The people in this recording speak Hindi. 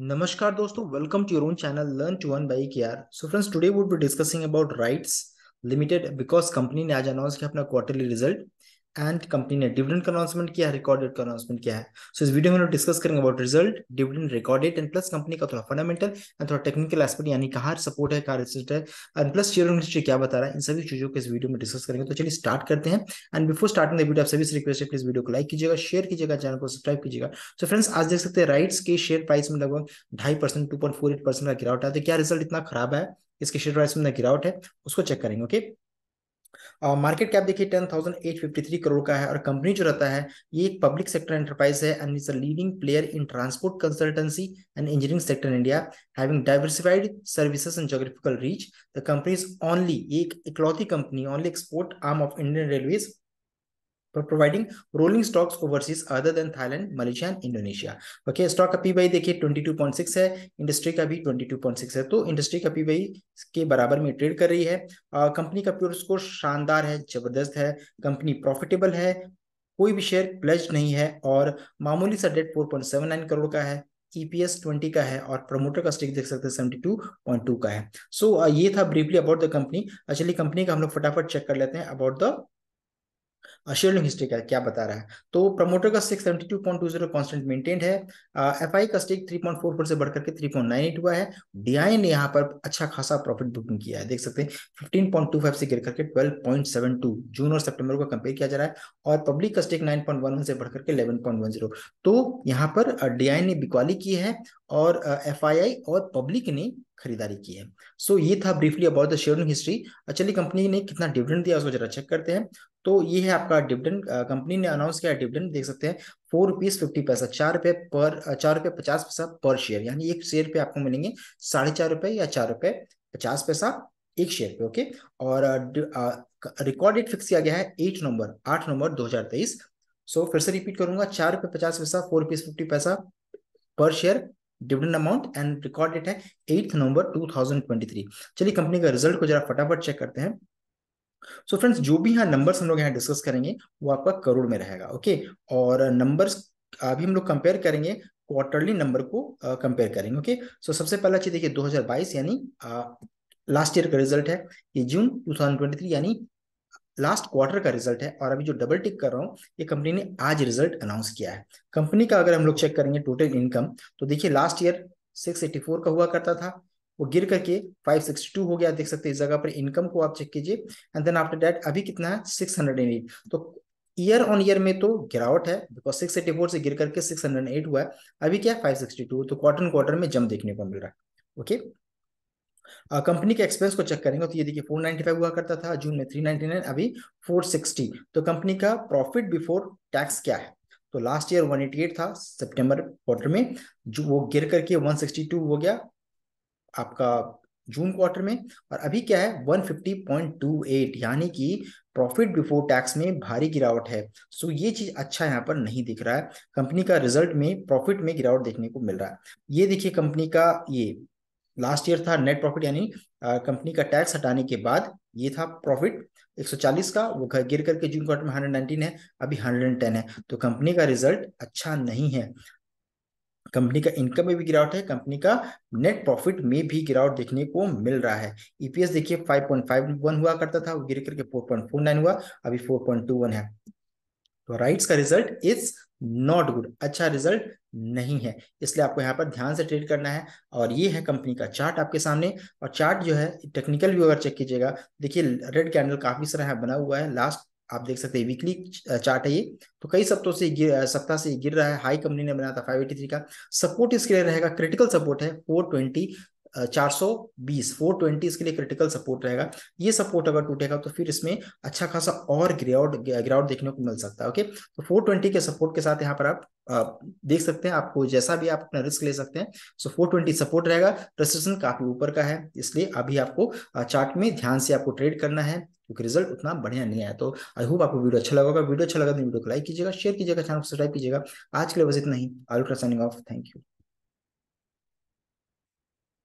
नमस्कार दोस्तों welcome to your own channel learn to one by K R so friends today would be discussing about RITES limited because company ने आज अनाउंस किया अपना क्वार्टरली रिजल्ट एंड कंपनी ने डिविडेंड का अनाउंसमेंट किया है रिकॉर्डेड का अनाउंसमेंट किया है सो इस वीडियो में हम डिस्कस करेंगे about result dividend recorded and plus company का थोड़ा फंडामेंटल एंड थोड़ा टेक्निकल एस्पेक्ट यानी कहाँ सपोर्ट है कहाँ रिजल्ट है एंड प्लस शेयर इंडस्ट्री क्या बता रहा है इन सभी चीजों को इस वीडियो में डिस्कस करेंगे तो चलिए स्टार्ट करते हैं and before starting the video आप सभी से रिक्वेस्ट है प्लीज वीडियो को लाइक कीजिएगा शेयर कीजिएगा चैनल को सब्सक्राइब कीजिएगा सो फ्रेंड्स आज देख सकते हैं राइट्स के शेयर प्राइस में लगभग ढाई percent two point four eight percent का गिरावट है तो क्या रिजल्ट इतना खराब है इसके शेयर प्राइस में गिरावट है उसको चेक करेंगे ओके okay? मार्केट कैप देखिए ten thousand eight fifty three crore का है और कंपनी जो रहता है ये एक पब्लिक सेक्टर एंटरप्राइज है and is a leading player in transport consultancy and engineering sector in India having diversified services and geographical reach the company is only एक इकलौती company only export arm of Indian railways for providing rolling stocks overseas other than Thailand, Malaysia and Indonesia. Okay, stock का p पीबीआई देखिए 22.6 है, industry का भी 22.6 है, तो industry का p पीबीआई के बराबर में trade कर रही है. Uh, company का pure score शानदार है, जबरदस्त है, company profitable है, कोई भी share pledged नहीं है और मामूली सा debt 4.79 करोड़ का है, EPS 20 का है और प्रमोटर का स्टेक देख सकते हैं 72.2 का है सो so, ये था briefly about the company actually company का हम लोग फटाफट चेक कर लेते हैं अबाउट द शेयरिंग हिस्ट्री का क्या बता रहा है तो प्रमोटर का जीरो कॉन्स्टेंट मेंटेन है आई का स्टेक फोर से बढ़कर के एट हुआ है डीआई ने यहाँ पर अच्छा खासा प्रॉफिट बुकिंग किया है देख सकते हैं फाइव से गिर करके टू जून और सितंबर को कंपेयर किया जा रहा है और पब्लिक का स्टेक वन से बढ़कर के जीरो तो यहाँ पर डीआई ने बिकवाली की है और एफ आई और पब्लिक ने खरीदारी की है सो so, ये था briefly about the share history अच्छा कंपनी ने कितना डिविडेंड दिया उसको जरा चेक करते हैं तो ये है आपका डिविडेंड कंपनी ने अनाउंस किया डिविडेंड देख सकते हैं फोर रुपीज फिफ्टी पैसा चार रुपए पर चार रुपए पचास पैसा पर शेयर यानी एक शेयर पे आपको मिलेंगे साढ़े चार रुपए या चार रुपए पचास पैसा एक शेयर पे ओके और रिकॉर्ड डेट फिक्स किया गया है एट नवंबर आठ नवंबर दो हजार तेईस सो फिर से रिपीट करूंगा चार रुपए पचास पैसा फोर रुपीज फिफ्टी पैसा पर share dividend amount and record date है एट नवंबर 2023 चलिए कंपनी का रिजल्ट को जरा फटाफट चेक करते हैं सो so फ्रेंड्स जो भी यहाँ नंबर्स हम लोग यहाँ डिस्कस करेंगे वो आपका करोड़ में रहेगा ओके okay? और नंबर्स अभी हम लोग कंपेयर करेंगे क्वार्टरली नंबर को कंपेयर करेंगे ओके सो so, सबसे पहला चीज देखिए 2022 यानी लास्ट ईयर का रिजल्ट है ये जून 2023 यानी लास्ट क्वार्टर का रिजल्ट है और अभी जो डबल टिक कर रहा हूँ ये कंपनी ने आज रिजल्ट अनाउंस किया है कंपनी का अगर हम लोग चेक करेंगे टोटल इनकम तो देखिए लास्ट ईयर 684 का हुआ करता था वो गिर करके 562 हो गया देख सकते हैं इस जगह पर इनकम को आप चेक कीजिए एंड देन आफ्टर डैट अभी कितना है 608 तो ईयर ऑन ईयर में तो गिरावट है बिकॉज सिक्स एटी फोर से गिर करके सिक्स हंड्रेड एट हुआ है अभी क्या है फाइव सिक्सटी टू तो क्वार्टर क्वार्टर में जम देखने को मिल रहा है ओके कंपनी uh, के एक्सपेंस को चेक करेंगे तो ये देखिए 495 हुआ करता था जून में 399 अभी 460 तो कंपनी का प्रॉफिट बिफोर टैक्स क्या है तो लास्ट ईयर 188 था सितंबर क्वार्टर में जो वो गिर करके 162 हो गया आपका जून क्वार्टर में और अभी क्या है 150.28 यानी कि प्रॉफिट बिफोर टैक्स में भारी गिरावट है सो ये चीज अच्छा यहाँ पर नहीं दिख रहा है कंपनी का रिजल्ट में प्रॉफिट में गिरावट देखने को मिल रहा है ये देखिए कंपनी का ये लास्ट ईयर था नेट प्रॉफिट यानी कंपनी का टैक्स हटाने के बाद ये था प्रॉफिट 140 का वो गिर करके जून क्वार्टर में 119 है अभी 110 है तो कंपनी का रिजल्ट अच्छा नहीं है कंपनी का इनकम में भी गिरावट है कंपनी का नेट प्रॉफिट में भी गिरावट देखने को मिल रहा है ईपीएस e देखिए 5.51 हुआ करता था वो गिर करके 4.49 हुआ अभी 4.21 है तो राइट्स का रिजल्ट इज नॉट गुड अच्छा रिजल्ट नहीं है इसलिए आपको यहाँ पर ध्यान से ट्रेड करना है और ये है कंपनी का चार्ट आपके सामने और चार्ट जो है टेक्निकल व्यू अगर चेक कीजिएगा देखिए रेड कैंडल काफी सारा बना हुआ है लास्ट आप देख सकते हैं वीकली चार्ट है ये तो कई सप्तों से सप्ताह से गिर रहा है हाई कंपनी ने बनाया था फाइव एटी थ्री का सपोर्ट इसके लिए रहेगा क्रिटिकल सपोर्ट है फोर ट्वेंटी चार सौ बीस फोर ट्वेंटी इसके लिए क्रिटिकल सपोर्ट रहेगा ये सपोर्ट अगर टूटेगा तो फिर इसमें अच्छा खासा और ग्रेआउट ग्रेआउट देखने को मिल सकता है ओके तो 420 के सपोर्ट के साथ यहाँ पर आप देख सकते हैं आपको जैसा भी आप अपना रिस्क ले सकते हैं सो फोर ट्वेंटी सपोर्ट रहेगा रेसिस्टेंस काफी ऊपर का है इसलिए अभी आपको चार्ट में ध्यान से आपको ट्रेड करना है क्योंकि रिजल्ट उतना बढ़िया नहीं आया तो आई होप आपको वीडियो अच्छा लगा होगा वीडियो अच्छा लगा तो वीडियो को लाइक कीजिएगा शेयर कीजिएगा चैनल को सब्सक्राइब कीजिएगा आज के लिए बस इतना ही आलू साइनिंग ऑफ थैंक यू